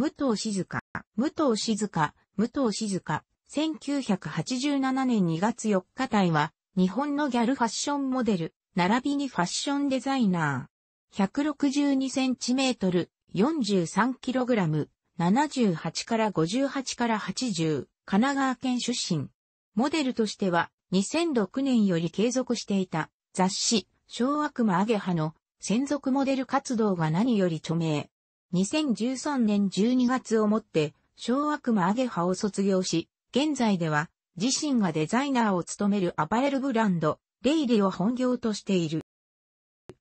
武藤静香、武藤静香、武藤静香、1987年2月4日台は、日本のギャルファッションモデル、並びにファッションデザイナー。162センチメートル、43キログラム、78から58から80、神奈川県出身。モデルとしては、2006年より継続していた、雑誌、小悪魔アゲハの専属モデル活動が何より著名。2013年12月をもって、小悪魔アゲハを卒業し、現在では、自身がデザイナーを務めるアパレルブランド、レイリを本業としている。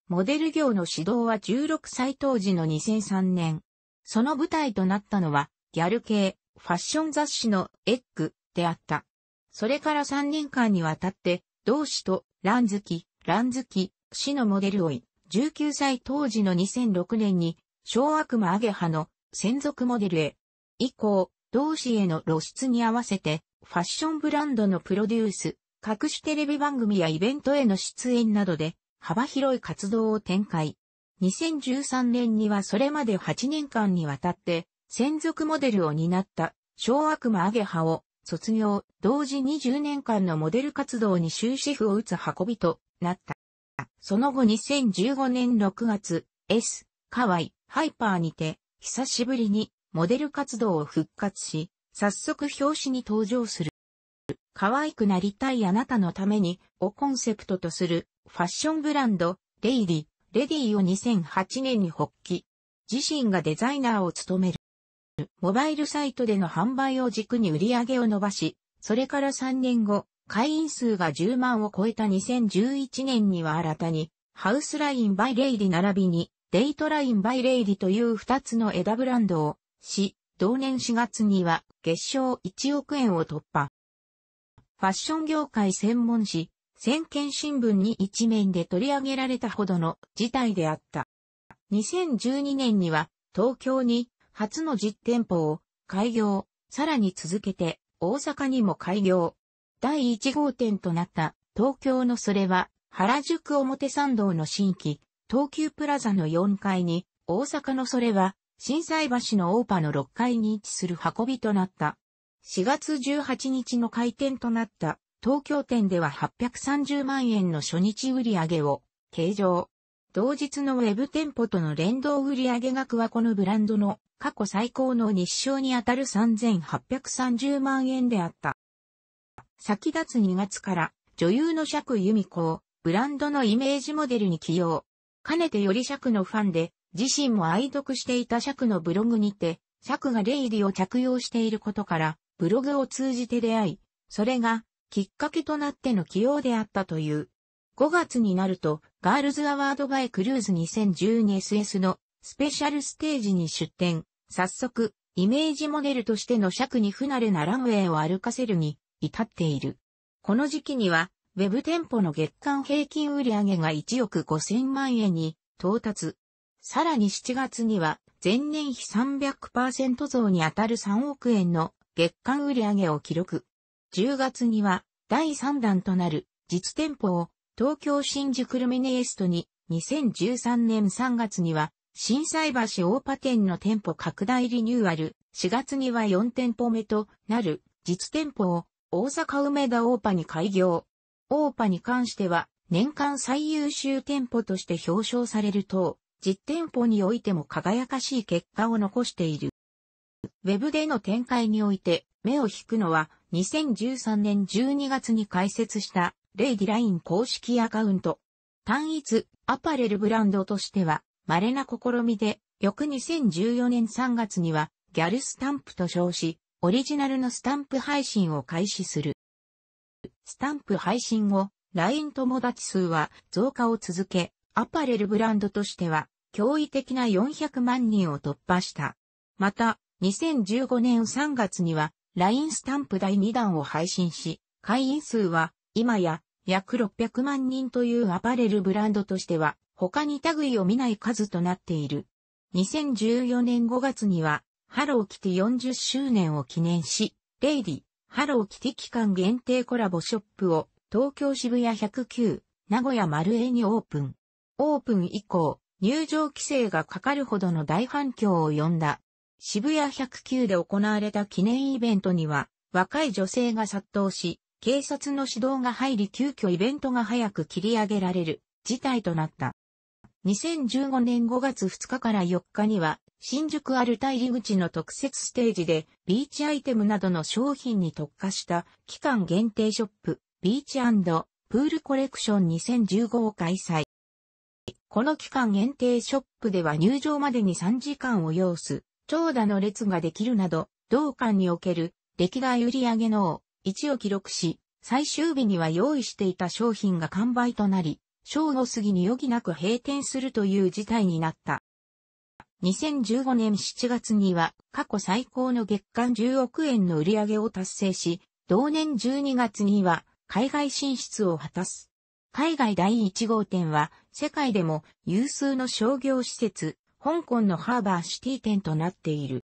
モデル業の指導は16歳当時の2003年。その舞台となったのは、ギャル系、ファッション雑誌のエッグであった。それから3年間にわたって、同志とランズキ、ランズキ、氏のモデルをい、19歳当時の2006年に小悪魔アゲハの専属モデルへ。以降、同志への露出に合わせて、ファッションブランドのプロデュース、各種テレビ番組やイベントへの出演などで、幅広い活動を展開。2013年にはそれまで8年間にわたって、専属モデルを担った小悪魔アゲハを卒業、同時20年間のモデル活動に終止符を打つ運びとなった。その後2015年6月、S、河合、ハイパーにて、久しぶりにモデル活動を復活し、早速表紙に登場する。可愛くなりたいあなたのためにをコンセプトとするファッションブランド、レイディ、レディを2008年に発起。自身がデザイナーを務める。モバイルサイトでの販売を軸に売り上げを伸ばし、それから3年後、会員数が10万を超えた2011年には新たに、ハウスラインバイレイリ並びに、デイトラインバイレイリという二つの枝ブランドを、し、同年4月には月賞1億円を突破。ファッション業界専門誌、先見新聞に一面で取り上げられたほどの事態であった。2012年には東京に初の実店舗を開業、さらに続けて大阪にも開業。第1号店となった東京のそれは原宿表参道の新規東急プラザの4階に、大阪のそれは、震災橋のオーパの6階に位置する運びとなった。4月18日の開店となった東京店では830万円の初日売上を計上。同日のウェブ店舗との連動売上額はこのブランドの過去最高の日照にあたる3830万円であった。先立つ2月から女優の釈由美子をブランドのイメージモデルに起用。かねてより尺のファンで、自身も愛読していた尺のブログにて、尺がレイりを着用していることから、ブログを通じて出会い、それが、きっかけとなっての起用であったという。5月になると、ガールズアワードバイクルーズ 2012SS のスペシャルステージに出展。早速、イメージモデルとしての尺に不慣れなランウェイを歩かせるに至っている。この時期には、ウェブ店舗の月間平均売上が1億5000万円に到達。さらに7月には前年比300%増にあたる3億円の月間売上を記録。10月には第3弾となる実店舗を東京新宿ルミネエストに2013年3月には震災橋大パ店の店舗拡大リニューアル、4月には4店舗目となる実店舗を大阪梅田大パに開業。オーパに関しては、年間最優秀店舗として表彰されると、実店舗においても輝かしい結果を残している。ウェブでの展開において目を引くのは2013年12月に開設したレイディライン公式アカウント。単一アパレルブランドとしては稀な試みで翌2014年3月にはギャルスタンプと称しオリジナルのスタンプ配信を開始する。スタンプ配信後、LINE 友達数は増加を続け、アパレルブランドとしては驚異的な400万人を突破した。また、2015年3月には LINE スタンプ第2弾を配信し、会員数は今や約600万人というアパレルブランドとしては他に類を見ない数となっている。2014年5月にはハローキティ40周年を記念し、レイディ、ハローキティ期間限定コラボショップを東京渋谷109、名古屋丸江にオープン。オープン以降、入場規制がかかるほどの大反響を呼んだ。渋谷109で行われた記念イベントには、若い女性が殺到し、警察の指導が入り急遽イベントが早く切り上げられる事態となった。2015年5月2日から4日には、新宿アルタ入り口の特設ステージで、ビーチアイテムなどの商品に特化した期間限定ショップ、ビーチプールコレクション2015を開催。この期間限定ショップでは入場までに3時間を要す、長蛇の列ができるなど、同館における歴代売上の1を記録し、最終日には用意していた商品が完売となり、正午過ぎに余儀なく閉店するという事態になった。2015年7月には過去最高の月間10億円の売り上げを達成し、同年12月には海外進出を果たす。海外第1号店は世界でも有数の商業施設、香港のハーバーシティ店となっている。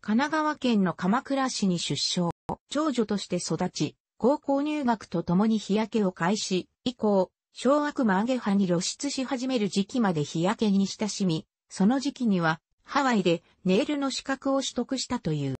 神奈川県の鎌倉市に出生、長女として育ち、高校入学とともに日焼けを開始、以降、小悪魔上げ派に露出し始める時期まで日焼けに親しみ、その時期にはハワイでネイルの資格を取得したという。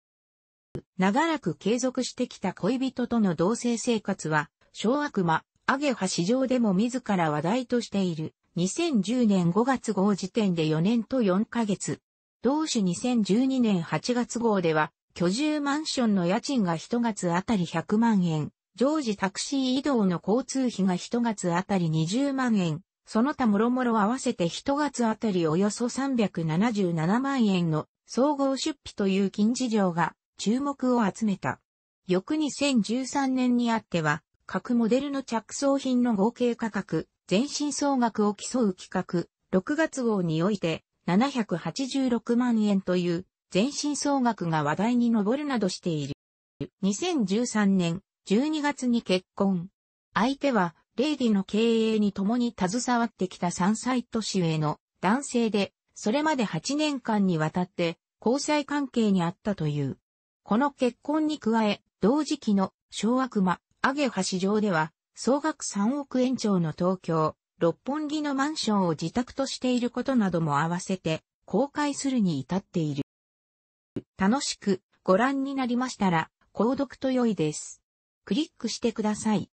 長らく継続してきた恋人との同棲生活は、小悪魔、アゲハ市場でも自ら話題としている。2010年5月号時点で4年と4ヶ月。同種2012年8月号では、居住マンションの家賃が1月あたり100万円、常時タクシー移動の交通費が1月あたり20万円、その他諸々合わせて一月あたりおよそ377万円の総合出費という金事情が注目を集めた。翌2013年にあっては、各モデルの着想品の合計価格、全身総額を競う企画、6月号において、786万円という全身総額が話題に上るなどしている。2013年12月に結婚。相手はレイディの経営に共に携わってきた3歳年上の男性で、それまで8年間にわたって交際関係にあったという。この結婚に加え、同時期の小悪魔、アゲハ市場では、総額3億円超の東京、六本木のマンションを自宅としていることなども合わせて、公開するに至っている。楽しくご覧になりましたら、購読と良いです。クリックしてください。